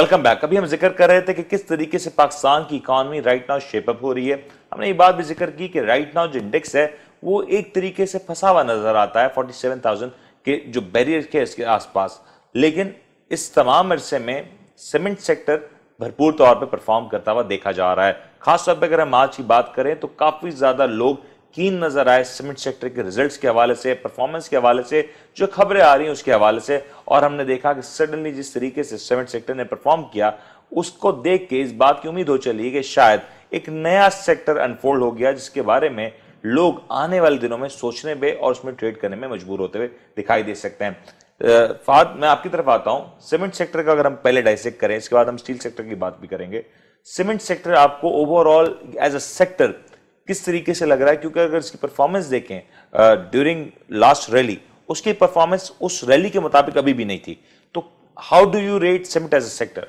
welcome back अभी हम जिक्र कर रहे थे कि किस तरीके से पाकिस्तान की इकॉनमी राइट नाउ शेपअप हो रही है हमने ये बात भी जिक्र की कि राइट नाउ जो इंडेक्स है वो एक तरीके से फंसा हुआ नजर आता है 47,000 के जो बैरियर के इसके आसपास लेकिन इस तमाम अरसे में सीमेंट सेक्टर भरपूर तौर पर परफॉर्म करता हुआ देखा जा रहा है खासतौर पर अगर हम आज की बात करें तो काफ़ी ज़्यादा लोग कीन नजर आए सीमेंट सेक्टर के रिजल्ट्स के हवाले से परफॉर्मेंस के हवाले से जो खबरें आ रही हैं उसके हवाले से और हमने देखा कि सडनली जिस तरीके से सीमेंट सेक्टर ने परफॉर्म किया उसको देख के इस बात की उम्मीद हो चली कि शायद एक नया सेक्टर अनफोल्ड हो गया जिसके बारे में लोग आने वाले दिनों में सोचने में और उसमें ट्रेड करने में मजबूर होते हुए दिखाई दे सकते हैं फाद मैं आपकी तरफ आता हूं सीमेंट सेक्टर का अगर हम पहले डाइसेक्ट करें इसके बाद हम स्टील सेक्टर की बात भी करेंगे सीमेंट सेक्टर आपको ओवरऑल एज अ सेक्टर किस तरीके से लग रहा है क्योंकि अगर इसकी परफॉर्मेंस देखें ड्यूरिंग लास्ट रैली उसकी परफॉर्मेंस उस रैली के मुताबिक अभी भी नहीं थी तो how do you rate cement as a sector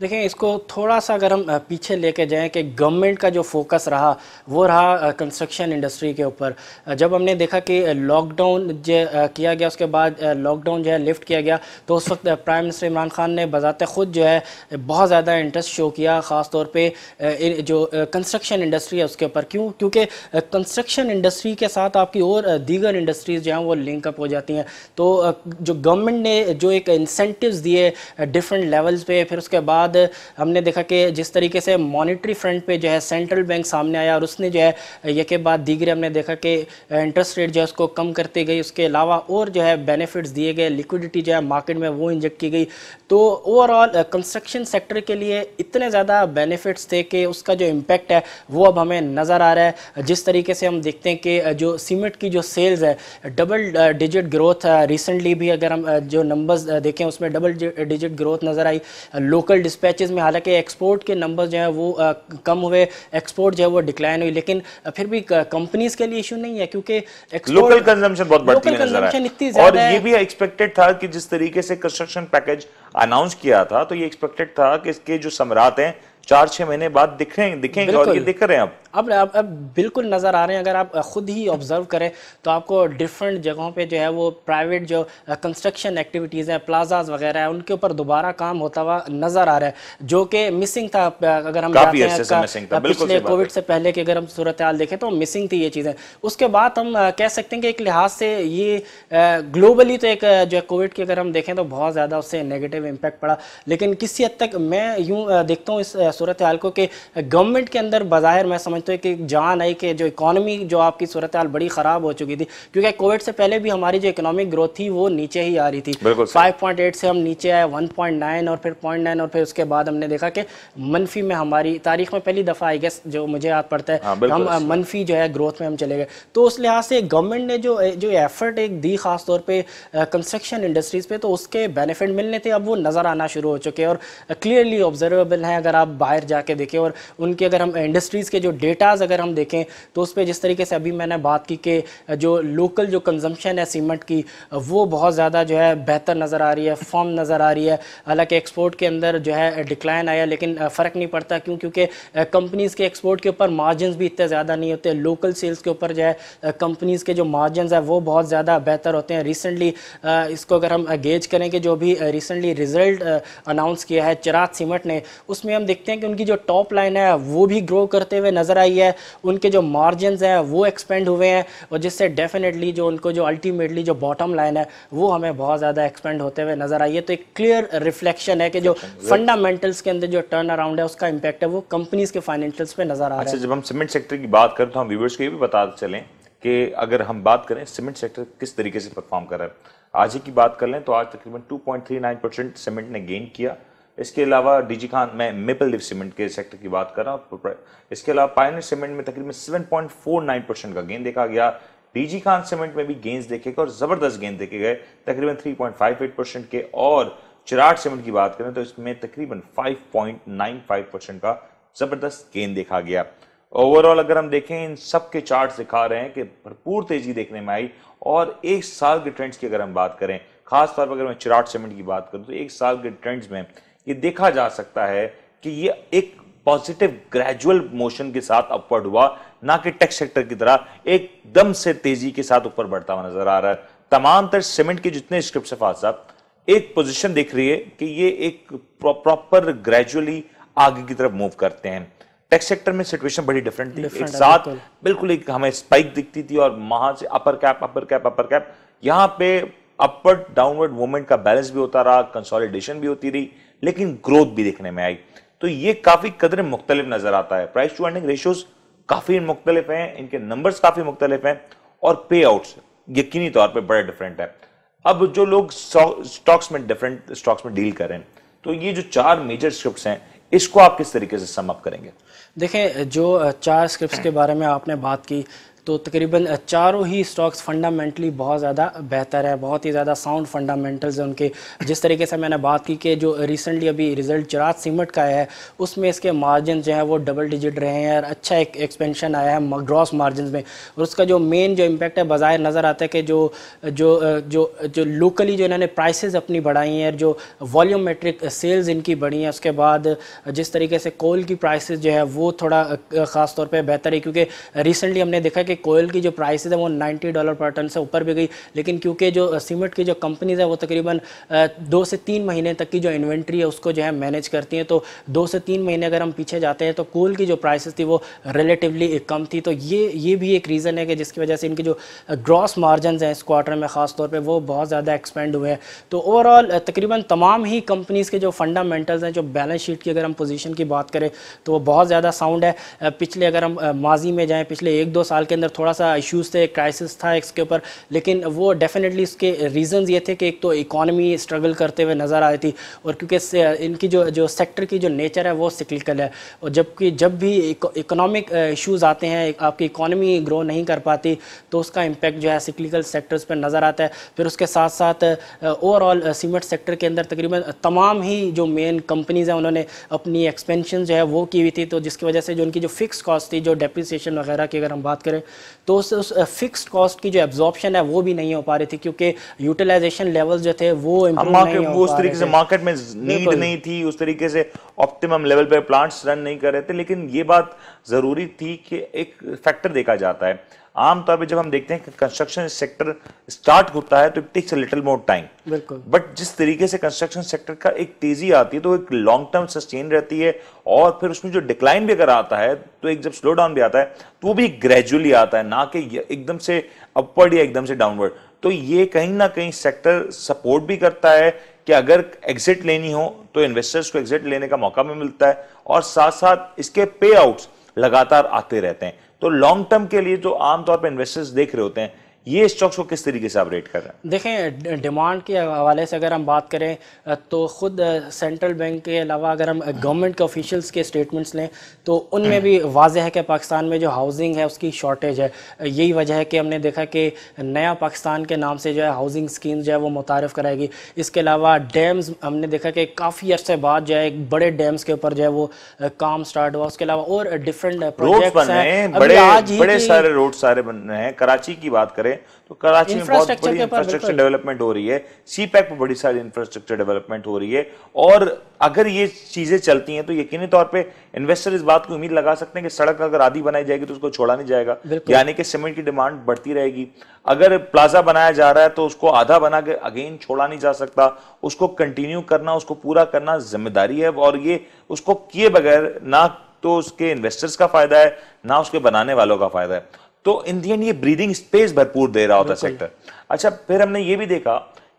देखें इसको थोड़ा सा अगर हम पीछे लेके जाएं कि गवर्नमेंट का जो फोकस रहा वो रहा कंस्ट्रक्शन इंडस्ट्री के ऊपर जब हमने देखा कि लॉकडाउन किया गया उसके बाद लॉकडाउन जो है लिफ्ट किया गया तो उस वक्त प्राइम मिनिस्टर इमरान खान ने बजाते ख़ुद जो है बहुत ज़्यादा इंटरेस्ट शो किया ख़ास तौर पर जो कंस्ट्रक्शन इंडस्ट्री है उसके ऊपर क्यों क्योंकि कंस्ट्रक्शन इंडस्ट्री के साथ आपकी और दीगर इंडस्ट्रीज़ जो हैं वो लिंकअप हो जाती हैं तो जो गवर्नमेंट ने जो एक इंसेंटिव दिए डिफरेंट लेवल्स पे फिर उसके बाद बाद हमने देखा कि जिस तरीके से मॉनिटरी फ्रंट पे जो है सेंट्रल बैंक सामने आया और उसने जो है ये के बाद दीगरे हमने देखा कि इंटरेस्ट रेट जो है उसको कम करते गई उसके अलावा और जो है बेनिफिट्स दिए गए लिक्विडिटी जो है मार्केट में वो इंजेक्ट की गई तो ओवरऑल कंस्ट्रक्शन सेक्टर के लिए इतने ज़्यादा बेनिफिट्स थे कि उसका जो इम्पैक्ट है वो अब हमें नज़र आ रहा है जिस तरीके से हम देखते हैं कि जो सीमेंट की जो सेल्स है डबल डिजिट ग्रोथ रिसेंटली भी अगर हम uh, जो नंबर्स uh, देखें उसमें डबल डिजिट ग्रोथ नज़र आई लोकल uh, डिस्पैचेज में हालांकि एक्सपोर्ट के नंबर जो है वो आ, कम हुए एक्सपोर्ट जो है वो डिक्लाइन हुई लेकिन फिर भी कंपनीज के लिए इशू नहीं है क्योंकि लोकल कंजम्पशन बहुत बढ़ती है कंजम्पशन इतनी और ये भी एक्सपेक्टेड था कि जिस तरीके से कंस्ट्रक्शन पैकेज अनाउंस किया था तो ये एक्सपेक्टेड था कि इसके जो सम्राट हैं चार छह महीने बाद दिखें दिखेंगे और ये दिख रहे हैं अब अब अब, बिल्कुल नज़र आ रहे हैं अगर आप ख़ुद ही ऑब्जर्व करें तो आपको डिफरेंट जगहों पे जो है वो प्राइवेट जो कंस्ट्रक्शन एक्टिविटीज़ हैं प्लाजाज वगैरह है उनके ऊपर दोबारा काम होता हुआ नज़र आ रहा है जो कि मिसिंग था अगर हम जाते हैं का, था, पिछले कोविड से पहले की अगर हम सूरत हाल देखें तो मिसिंग थी ये चीज़ें उसके बाद हम कह सकते हैं कि एक लिहाज से ये ग्लोबली तो एक जो कोविड की अगर हम देखें तो बहुत ज़्यादा उससे नेगेटिव इम्पेक्ट पड़ा लेकिन किसी हद तक मैं यूँ देखता हूँ इस सूरत हाल को कि गवर्नमेंट के अंदर बाहर मैं समझता हूँ कि जान आई कि जो इकानमी जो आपकी सूरत हाल बड़ी ख़राब हो चुकी थी क्योंकि कोविड से पहले भी हमारी जो इकोनॉमिक ग्रोथ थी वो नीचे ही आ रही थी फाइव पॉइंट एट से हम नीचे आए वन पॉइंट नाइन और फिर पॉइंट नाइन और फिर उसके बाद हमने देखा कि मनफी में हमारी तारीख में पहली दफ़ा आई गेस जो मुझे याद पड़ता है हाँ, हम मनफी जो है ग्रोथ में हम चले गए तो उस लिहाज से गवर्नमेंट ने जो जो एफर्ट एक दी खास तौर पे कंस्ट्रक्शन इंडस्ट्रीज़ पे तो उसके बेनिफिट मिलने थे अब वो नज़र आना शुरू हो चुके हैं और क्लियरली ऑब्जर्वेबल हैं अगर आप बाहर जाके देखें और उनके अगर हम इंडस्ट्रीज़ के जो डेटाज़ अगर हम देखें तो उस पर जिस तरीके से अभी मैंने बात की कि जो लोकल जो कंजम्पशन है सीमेंट की वो बहुत ज़्यादा जो है बेहतर नज़र आ रही है फॉर्म नज़र आ रही है हालांकि एक्सपोर्ट के अंदर जो है डिक्लाइन आया लेकिन फ़र्क नहीं पड़ता क्यों क्योंकि कंपनीज़ के एक्सपोर्ट के ऊपर मार्जिन भी इतने ज़्यादा नहीं होते लोकल सेल्स के ऊपर जो है कंपनीज़ के जो मार्जिन है वो बहुत ज़्यादा बेहतर होते हैं रिसेंटली इसको अगर हम गेज करें कि जो भी रिसेंटली रिज़ल्ट अनाउंस किया है चिराग सीमेंट ने उसमें हम देखते हैं हैं कि उनकी जो टॉप लाइन है वो भी ग्रो करते हुए नज़र आई है उनके जो मार्जिन हैं वो एक्सपेंड हुए हैं और जिससे डेफिनेटली जो उनको जो अल्टीमेटली जो बॉटम लाइन है वो हमें बहुत ज़्यादा एक्सपेंड होते हुए नज़र आई है तो एक क्लियर रिफ्लेक्शन है कि जो फंडामेंटल्स के अंदर जो टर्न अराउंड है उसका इम्पैक्ट है वो कंपनीज के फाइनेंशियल्स पर नज़र आ रहा है अच्छा, जब हम सीमेंट सेक्टर की बात करें तो हम व्यूवर्स को ये भी बता चलें कि अगर हम बात करें सीमेंट सेक्टर किस तरीके से परफॉर्म कर रहा है आज ही की बात कर लें तो आज तकरीबन 2.39 परसेंट सीमेंट ने गेन किया इसके अलावा डीजी खान मैं मेपल लिव सीमेंट के सेक्टर की बात कर रहा हूँ इसके अलावा पायनर सीमेंट में तकरीबन 7.49 परसेंट का गेंद देखा गया डीजी खान सीमेंट में भी गेंद देखे गए और ज़बरदस्त गेंद देखे गए तकरीबन 3.58 परसेंट के और चिराट सीमेंट की बात करें तो इसमें तकरीबन 5.95 परसेंट का ज़बरदस्त गेंद देखा गया ओवरऑल अगर हम देखें इन सब के चार्ट दिखा रहे हैं कि भरपूर तेज़ी देखने में आई और एक साल के ट्रेंड्स की अगर हम बात करें खासतौर पर अगर मैं चिराट सीमेंट की बात करूँ तो एक साल के ट्रेंड्स में ये देखा जा सकता है कि ये एक पॉजिटिव ग्रेजुअल मोशन के साथ अपवर्ड हुआ ना कि टेक्स सेक्टर की तरह एकदम से तेजी के साथ ऊपर बढ़ता हुआ नजर आ रहा है तमाम तर सीमेंट के जितने स्क्रिप्ट साहब एक पोजिशन दिख रही है कि ये एक प्रॉपर ग्रेजुअली आगे की तरफ मूव करते हैं टेक्स सेक्टर में सिचुएशन बड़ी डिफरेंट थी एक साथ बिल्कुल एक हमें स्पाइक दिखती थी और वहां से upper cap upper cap upper cap यहां पे अपवर्ड डाउनवर्ड मूवमेंट का बैलेंस भी होता रहा कंसोलिडेशन भी होती रही लेकिन ग्रोथ भी देखने में आई तो ये काफ़ी कदर मुख्तलिफ नज़र आता है प्राइस टू अर्निंग रेशियोज काफ़ी मुख्तलिफ हैं इनके नंबर्स काफ़ी मुख्तलिफ हैं और पे आउट यकीनी तौर पर बड़े डिफरेंट है अब जो लोग स्टॉक्स में डिफरेंट स्टॉक्स में डील करें तो ये जो चार मेजर स्क्रिप्ट हैं इसको आप किस तरीके से सम अप करेंगे देखें जो चार स्क्रिप्ट के बारे में आपने बात की तो तकरीबन चारों ही स्टॉक्स फंडामेंटली बहुत ज़्यादा बेहतर है बहुत ही ज़्यादा साउंड फंडामेंटल्स हैं उनके जिस तरीके से मैंने बात की कि जो रिसेंटली अभी रिजल्ट चिराग सीमट का आया है उसमें इसके मार्जिन जो है वो डबल डिजिट रहे हैं और अच्छा एक एक्सपेंशन आया है ग्रॉस मार्जिन में और उसका जो मेन जो इम्पैक्ट है बाज़ाहिर नज़र आता है कि जो जो जो जो लोकली जो इन्होंने प्राइस अपनी बढ़ाई हैं जो वॉलीमेट्रिक सेल्स इनकी बढ़ी हैं उसके बाद जिस तरीके से कोल की प्राइस जो है वो थोड़ा ख़ास तौर पर बेहतर है क्योंकि रिसेंटली हमने देखा कि कोयल की जो प्राइसेज है वो 90 डॉलर पर टन से ऊपर भी गई लेकिन क्योंकि जो सीमेंट की जो कंपनीज है वो तकरीबन दो से तीन महीने तक की जो इन्वेंट्री है उसको जो है मैनेज करती हैं तो दो से तीन महीने अगर हम पीछे जाते हैं तो कोल की जो प्राइसेस थी वो रिलेटिवली कम थी तो ये ये भी एक रीज़न है कि जिसकी वजह से इनकी जो ग्रॉस मार्जन हैं इस क्वार्टर में ख़ास तौर पर वो बहुत ज़्यादा एक्सपेंड हुए हैं तो ओवरऑल तकरीबन तमाम ही कंपनीज़ के जो फंडामेंटल्स हैं जो बैलेंस शीट की अगर हम पोजीशन की बात करें तो वो बहुत ज़्यादा साउंड है पिछले अगर हम माजी में जाएँ पिछले एक दो साल के अंदर अंदर थोड़ा सा इश्यूज़ थे क्राइसिस था इसके ऊपर लेकिन वो डेफिनेटली इसके रीजन ये थे कि एक तो इकॉनमी स्ट्रगल करते हुए नज़र आ रही थी और क्योंकि इनकी जो जो सेक्टर की जो नेचर है वो सिक्लिकल है और जबकि जब भी इकोनॉमिक इशूज़ uh, आते हैं आपकी इकॉनमी ग्रो नहीं कर पाती तो उसका इम्पेक्ट जो है सिक्लिकल सेक्टर्स पर नज़र आता है फिर उसके साथ साथ ओवरऑल सीमेंट सेक्टर के अंदर तकरीबन तमाम ही जो मेन कंपनीज़ हैं उन्होंने अपनी एक्सपेंशन जो है वो की हुई थी तो जिसकी वजह से जो उनकी जो फिक्स कॉस्ट थी जो डेप्रिसिएशन वगैरह की अगर हम बात करें तो उस, उस फिक्स्ड कॉस्ट की जो एब्जॉर्प्शन है वो भी नहीं हो पा रही थी क्योंकि यूटिलाइजेशन लेवल जो थे वो उस तरीके से मार्केट में नीड नहीं थी उस तरीके से ऑप्टिमम लेवल पे प्लांट्स रन नहीं कर रहे थे लेकिन ये बात ज़रूरी थी कि एक फैक्टर देखा जाता है आमतौर पर जब हम देखते हैं कि कंस्ट्रक्शन सेक्टर स्टार्ट होता है तो it takes little more time but जिस तरीके से कंस्ट्रक्शन सेक्टर का एक तेजी आती है तो एक लॉन्ग टर्म सस्टेन रहती है और फिर उसमें जो डिक्लाइन भी अगर आता है तो एक जब स्लो डाउन भी आता है तो वो भी ग्रेजुअली आता है ना कि एकदम से अपवर्ड या एकदम से डाउनवर्ड तो ये कहीं ना कहीं सेक्टर सपोर्ट भी करता है कि अगर एग्जिट लेनी हो तो इन्वेस्टर्स को एग्जिट लेने का मौका भी मिलता है और साथ साथ इसके पे आउट्स लगातार आते रहते हैं तो लॉन्ग टर्म के लिए जो आमतौर पर इन्वेस्टर्स देख रहे होते हैं ये स्टॉक्स को किस तरीके से आप रेट कर रहे हैं देखें डिमांड के हवाले से अगर हम बात करें तो ख़ुद सेंट्रल बैंक के अलावा अगर हम गवर्नमेंट के ऑफिशियल्स के स्टेटमेंट्स लें तो उनमें भी वाजह है कि पाकिस्तान में जो हाउसिंग है उसकी शॉर्टेज है यही वजह है कि हमने देखा कि नया पाकिस्तान के नाम से जो है हाउसिंग स्कीम जो है वो मुतारफ़ कराएगी इसके अलावा डैम्स हमने देखा कि काफ़ी अर्से बाद जो है एक बड़े डैम्स के ऊपर जो है वो काम स्टार्ट हुआ उसके अलावा और डिफरेंट प्रोजेक्ट्स हैं बड़े आज बड़े सारे रोड सारे बन रहे हैं कराची की बात करें में तो कराची में बहुत बड़ी इंफ्रास्ट्रक्चर डेवलपमेंट हो रही है सी पैक पर बड़ी सारी इंफ्रास्ट्रक्चर डेवलपमेंट हो रही है और अगर ये चीज़ें चलती हैं तो यकीनी तौर पे इन्वेस्टर इस बात को उम्मीद लगा सकते हैं कि सड़क अगर आधी बनाई जाएगी तो उसको छोड़ा नहीं जाएगा यानी कि सीमेंट की डिमांड बढ़ती रहेगी अगर प्लाजा बनाया जा रहा है तो उसको आधा बना के अगेन छोड़ा नहीं जा सकता उसको कंटिन्यू करना उसको पूरा करना जिम्मेदारी है और ये उसको किए बगैर ना तो उसके इन्वेस्टर्स का फायदा है ना उसके बनाने वालों का फायदा है तो इन दी एंड ये ब्रीदिंग स्पेस भरपूर दे रहा होता सेक्टर अच्छा फिर हमने ये भी देखा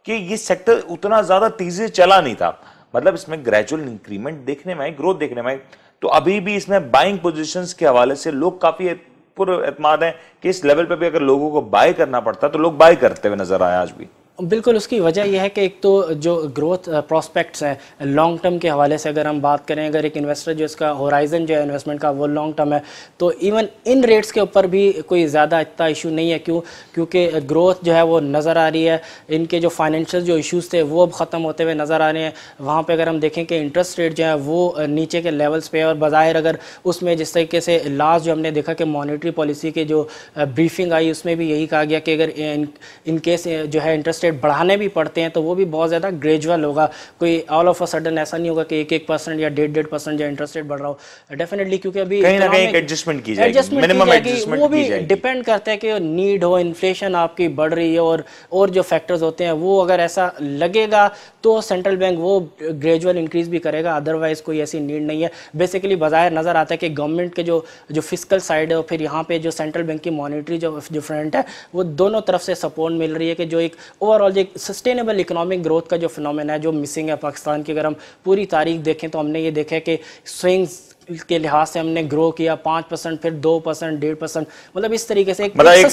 कि ये सेक्टर उतना ज्यादा तेजी से चला नहीं था मतलब इसमें ग्रेजुअल इंक्रीमेंट देखने में आई ग्रोथ देखने में आई तो अभी भी इसमें बाइंग पोजिशन के हवाले से लोग काफी पूर्व एतमाद है कि इस लेवल पर भी अगर लोगों को बाय करना पड़ता तो लोग बाय करते हुए नजर आए आज भी बिल्कुल उसकी वजह यह है कि एक तो जो ग्रोथ प्रॉस्पेक्ट्स uh, हैं लॉन्ग टर्म के हवाले से अगर हम बात करें अगर एक इन्वेस्टर जो इसका होराइजन जो है इन्वेस्टमेंट का वो लॉन्ग टर्म है तो इवन इन रेट्स के ऊपर भी कोई ज़्यादा इतना इशू नहीं है क्यों क्योंकि ग्रोथ जो है वो नज़र आ रही है इनके जो फाइनेंशियल जो इशूज़ थे वो अब ख़त्म होते हुए नज़र आ रहे हैं वहाँ पर अगर हम देखें कि इंटरेस्ट रेट जो है वो uh, नीचे के लेवल्स पर और बाहर अगर उसमें जिस तरीके से लास्ट जो हमने देखा कि मॉनिटरी पॉलिसी की जो ब्रीफिंग uh, आई उसमें भी यही कहा गया कि अगर इनकेस जो है इंटरेस्ट रेट बढ़ाने भी पड़ते हैं तो वो भी बहुत ज़्यादा ग्रेजुअल होगा कोई ऑल ऑफ अ सडन ऐसा नहीं होगा कि एक एक परसेंट या डेढ़ डेढ़ परसेंट या इंटरेस्ट रेट बढ़ रहा हो डेफिनेटली क्योंकि अभी कहीं ना कहीं एडजस्टमेंट की जाएगी वो भी डिपेंड करते हैं कि नीड हो इन्फ्लेशन आपकी बढ़ रही है और और जो फैक्टर्स होते हैं वो अगर ऐसा लगेगा तो सेंट्रल बैंक वो ग्रेजुअल इंक्रीज भी करेगा अदरवाइज कोई ऐसी नीड नहीं है बेसिकली बाहर नज़र आता है कि गवर्नमेंट के जो जो फिजिकल साइड है और फिर यहाँ पे जो सेंट्रल बैंक की मॉनिटरी जो जो फ्रंट है वो दोनों तरफ से सपोर्ट मिल रही है कि जो एक ओवर ओवरऑल जो सस्टेनेबल इकोनॉमिक ग्रोथ का जो फिनोमेना है जो मिसिंग है पाकिस्तान की अगर हम पूरी तारीख देखें तो हमने ये देखा है कि स्विंग्स के लिहाज से हमने ग्रो किया पांच परसेंट फिर दो परसेंट डेढ़ परसेंट मतलब इस तरीके से एक मतलब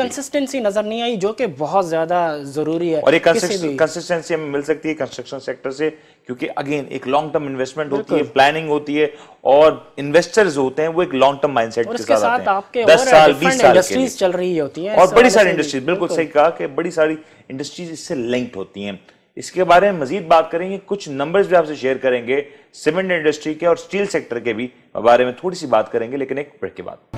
कंसिस्टेंसी हाँ, नजर नहीं आई जो कि बहुत ज्यादा जरूरी है और एक कंसिस्टेंसी हमें मिल सकती है कंस्ट्रक्शन सेक्टर से क्योंकि अगेन एक लॉन्ग टर्म इन्वेस्टमेंट होती है प्लानिंग होती है और इन्वेस्टर्स होते हैं वो एक लॉन्ग टर्म माइंडसेट के साथ आते आपके दस साल बीस साल इंडस्ट्रीज चल रही होती है और बड़ी सारी इंडस्ट्रीज बिल्कुल सही कहा कि बड़ी सारी इंडस्ट्रीज इससे लिंक्ड होती हैं इसके बारे में मजीद बात करेंगे कुछ नंबर्स भी आपसे शेयर करेंगे सीमेंट इंडस्ट्री के और स्टील सेक्टर के भी बारे में थोड़ी सी बात करेंगे लेकिन एक ब्रेक के बाद